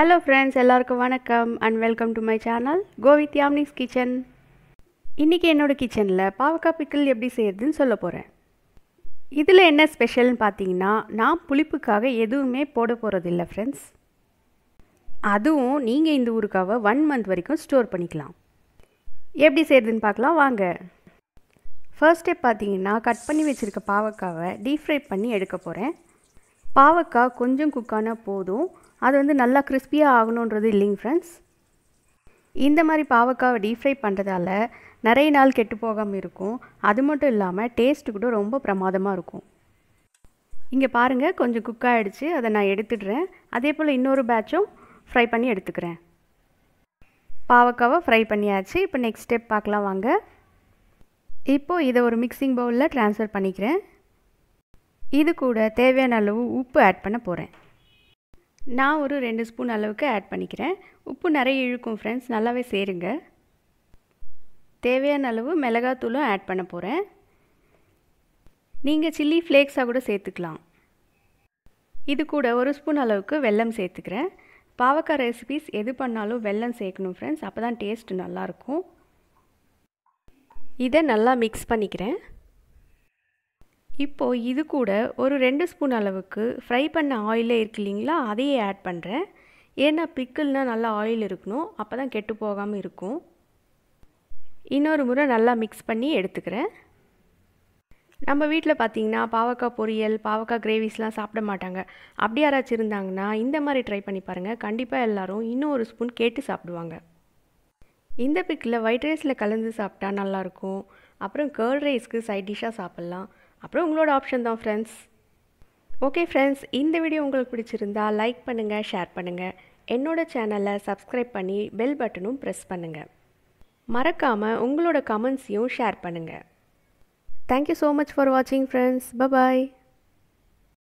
hello friends எல்லாருக்கும் வணக்கம் and welcome to my channel கோவித் யாம்னிஸ் கிச்சன் இன்றைக்கி என்னோடய கிச்சனில் பாவக்காய் பிக்கல் எப்படி செய்கிறதுன்னு சொல்ல போகிறேன் இதில் என்ன ஸ்பெஷல்னு பார்த்தீங்கன்னா நான் புளிப்புக்காக எதுவுமே போட போகிறதில்ல ஃப்ரெண்ட்ஸ் அதுவும் நீங்கள் இந்த ஊருக்காக ஒன் மந்த் வரைக்கும் ஸ்டோர் பண்ணிக்கலாம் எப்படி செய்கிறதுன்னு பார்க்கலாம் வாங்க ஃபர்ஸ்ட் ஸ்டெப் பார்த்தீங்கன்னா கட் பண்ணி வச்சுருக்க பாவக்காவை டீப் ஃப்ரை பண்ணி எடுக்க போகிறேன் பாவக்காய் கொஞ்சம் குக்கானா போதும் அது வந்து நல்லா கிறிஸ்பியாக ஆகணுன்றது இல்லைங்க ஃப்ரெண்ட்ஸ் இந்த மாதிரி பாவக்காவை டீப் ஃப்ரை பண்ணுறதால நிறைய நாள் கெட்டு போகாமல் இருக்கும் அது மட்டும் இல்லாமல் டேஸ்ட்டு கூட ரொம்ப பிரமாதமாக இருக்கும் இங்கே பாருங்கள் கொஞ்சம் குக் ஆகிடுச்சு அதை நான் எடுத்துடுறேன் அதே போல் இன்னொரு பேட்சும் ஃப்ரை பண்ணி எடுத்துக்கிறேன் பாவக்காவை ஃப்ரை பண்ணியாச்சு இப்போ நெக்ஸ்ட் ஸ்டெப் பார்க்கலாம் வாங்க இப்போது இதை ஒரு மிக்சிங் பவுலில் ட்ரான்ஸ்ஃபர் பண்ணிக்கிறேன் இது கூட தேவையான அளவு உப்பு ஆட் பண்ண போகிறேன் நான் ஒரு ரெண்டு ஸ்பூன் அளவுக்கு ஆட் பண்ணிக்கிறேன் உப்பு நிறைய இழுக்கும் ஃப்ரெண்ட்ஸ் நல்லாவே சேருங்க தேவையான அளவு மிளகாத்தூளும் ஆட் பண்ண போகிறேன் நீங்கள் சில்லி ஃப்ளேக்ஸாக கூட சேர்த்துக்கலாம் இது கூட ஒரு ஸ்பூன் அளவுக்கு வெல்லம் சேர்த்துக்கிறேன் பாவக்காய் ரெசிபிஸ் எது பண்ணாலும் வெல்லம் சேர்க்கணும் ஃப்ரெண்ட்ஸ் அப்போ தான் டேஸ்ட் நல்லாயிருக்கும் இதை நல்லா மிக்ஸ் பண்ணிக்கிறேன் இப்போது இது கூட ஒரு ரெண்டு ஸ்பூன் அளவுக்கு ஃப்ரை பண்ண ஆயிலே இருக்கு இல்லைங்களா அதையே ஆட் பண்ணுறேன் ஏன்னா பிக்கிள்னா நல்லா ஆயில் இருக்கணும் அப்போ தான் கெட்டு போகாமல் இருக்கும் இன்னொரு முறை நல்லா மிக்ஸ் பண்ணி எடுத்துக்கிறேன் நம்ம வீட்டில் பார்த்தீங்கன்னா பாவக்காய் பொரியல் பாவக்காய் கிரேவிஸ்லாம் சாப்பிட மாட்டாங்க அப்படி யாராச்சும் இருந்தாங்கன்னா இந்த மாதிரி ட்ரை பண்ணி பாருங்கள் கண்டிப்பாக எல்லோரும் இன்னும் ஒரு ஸ்பூன் கேட்டு சாப்பிடுவாங்க இந்த பிக்கில் ஒயிட் ரைஸில் கலந்து சாப்பிட்டா நல்லாயிருக்கும் அப்புறம் கேர்ள் ரைஸ்க்கு சைட் டிஷ்ஷாக சாப்பிட்லாம் அப்புறம் உங்களோட ஆப்ஷன் தான் ஃப்ரெண்ட்ஸ் ஓகே ஃப்ரெண்ட்ஸ் இந்த வீடியோ உங்களுக்கு பிடிச்சிருந்தா லைக் பண்ணுங்கள் ஷேர் பண்ணுங்கள் என்னோட சேனலை சப்ஸ்கிரைப் பண்ணி பெல் பட்டனும் ப்ரெஸ் பண்ணுங்கள் மறக்காமல் உங்களோட கமெண்ட்ஸையும் ஷேர் பண்ணுங்கள் தேங்க்யூ ஸோ மச் ஃபார் வாட்சிங் ஃப்ரெண்ட்ஸ் பபாய்